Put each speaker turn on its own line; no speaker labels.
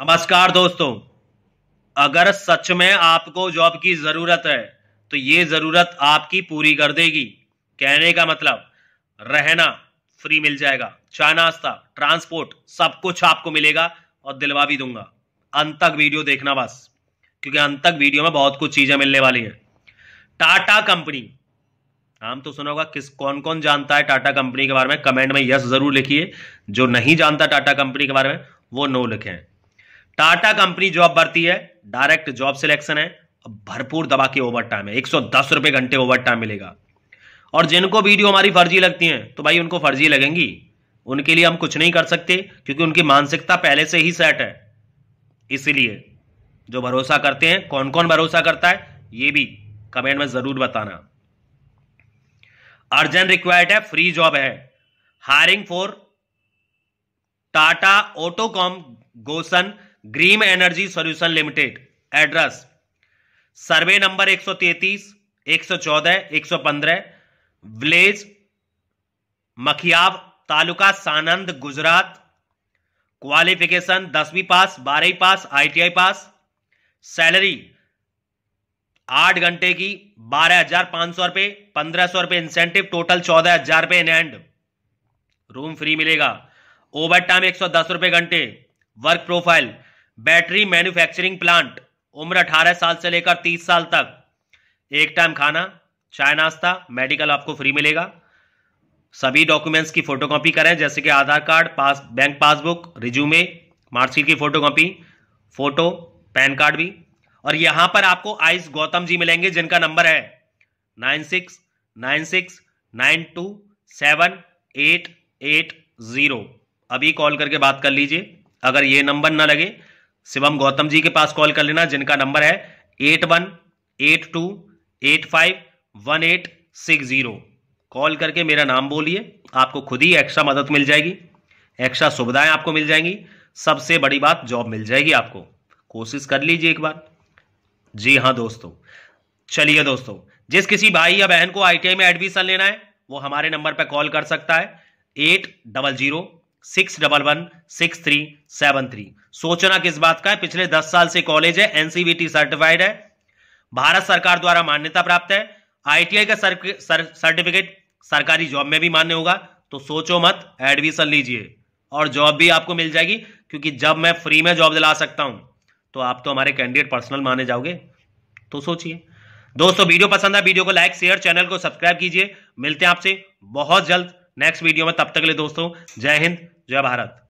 नमस्कार दोस्तों अगर सच में आपको जॉब की ज़रूरत है तो ये ज़रूरत आपकी पूरी कर देगी कहने का मतलब रहना फ्री मिल जाएगा चाय नाश्ता ट्रांसपोर्ट सब कुछ आपको मिलेगा और दिलवा भी दूंगा अंत तक वीडियो देखना बस क्योंकि अंत तक वीडियो में बहुत कुछ चीज़ें मिलने वाली हैं टाटा कंपनी नाम तो सुना होगा किस कौन कौन जानता है टाटा कंपनी के बारे में कमेंट में यस ज़रूर लिखिए जो नहीं जानता टाटा कंपनी के बारे में वो नो हैं टाटा कंपनी जॉब भरती है डायरेक्ट जॉब सिलेक्शन है भरपूर दबा के ओवर टाइम है एक सौ दस रुपए घंटे ओवर टाइम मिलेगा और जिनको वीडियो हमारी फर्जी लगती है तो भाई उनको फर्जी लगेंगी उनके लिए हम कुछ नहीं कर सकते क्योंकि उनकी मानसिकता पहले से ही सेट है इसीलिए जो भरोसा करते हैं कौन कौन भरोसा करता है ये भी कमेंट में जरूर बताना अर्जेंट रिक्वायर्ड है फ्री जॉब है hiring for Tata Autocomp Gotion green energy solution limited address survey number 133, 114, 115 village Makhiyav taluka Sanand Gujarat qualification दसवीं पास बारहवीं पास आईटीआई पास सैलरी आठ घंटे की बारह हजार पांच सौ रुपये पंद्रह सौ रुपये इंसेंटिव टोटल चौदह हजार रुपये इन एंड रूम फ्री मिलेगा ओवर टाइम एक सौ दस रुपए घंटे work profile battery manufacturing plant उम्र 18 साल से लेकर 30 साल तक एक टाइम खाना चाय नाश्ता मेडिकल आपको फ्री मिलेगा सभी डॉक्यूमेंट्स की फोटोकॉपी करें जैसे कि आधार कार्ड पास बैंक पासबुक रिज्यूमे मार्कशीट की फोटोकॉपी फोटो पैन कार्ड भी और यहां पर आपको आइस गौतम जी मिलेंगे जिनका नंबर है nine six nine six nine two seven eight eight zero अभी कॉल करके बात कर लीजिए अगर ये नंबर ना लगे शिवम गौतम जी के पास कॉल कर लेना जिनका नंबर है eight one eight two eight five one eight six zero call करके मेरा नाम बोलिए आपको खुद ही एक्स्ट्रा मदद मिल जाएगी एक्स्ट्रा सुविधाएं आपको मिल जाएंगी सबसे बड़ी बात जॉब मिल जाएगी आपको कोशिश कर लीजिए एक बार जी हाँ दोस्तों चलिए दोस्तों जिस किसी भाई या बहन को आईटीआई में एडमिशन लेना है वो हमारे नंबर पर कॉल कर सकता है eight double zero six double one six three seven three सोचना किस बात का है पिछले दस साल से कॉलेज है एनसीबीटी सर्टिफाइड e है भारत सरकार द्वारा मान्यता प्राप्त है आईटीआई का सर्टिफिकेट सरकारी जॉब में भी मान्य होगा तो सोचो मत एडमिशन लीजिए और जॉब भी आपको मिल जाएगी क्योंकि जब मैं फ्री में जॉब दिला सकता हूं तो आप तो हमारे कैंडिडेट पर्सनल माने जाओगे तो सोचिए दोस्तों वीडियो पसंद है वीडियो को लाइक शेयर चैनल को सब्सक्राइब कीजिए मिलते हैं आपसे बहुत जल्द नेक्स्ट वीडियो में तब तक के लिए दोस्तों जय हिंद जय भारत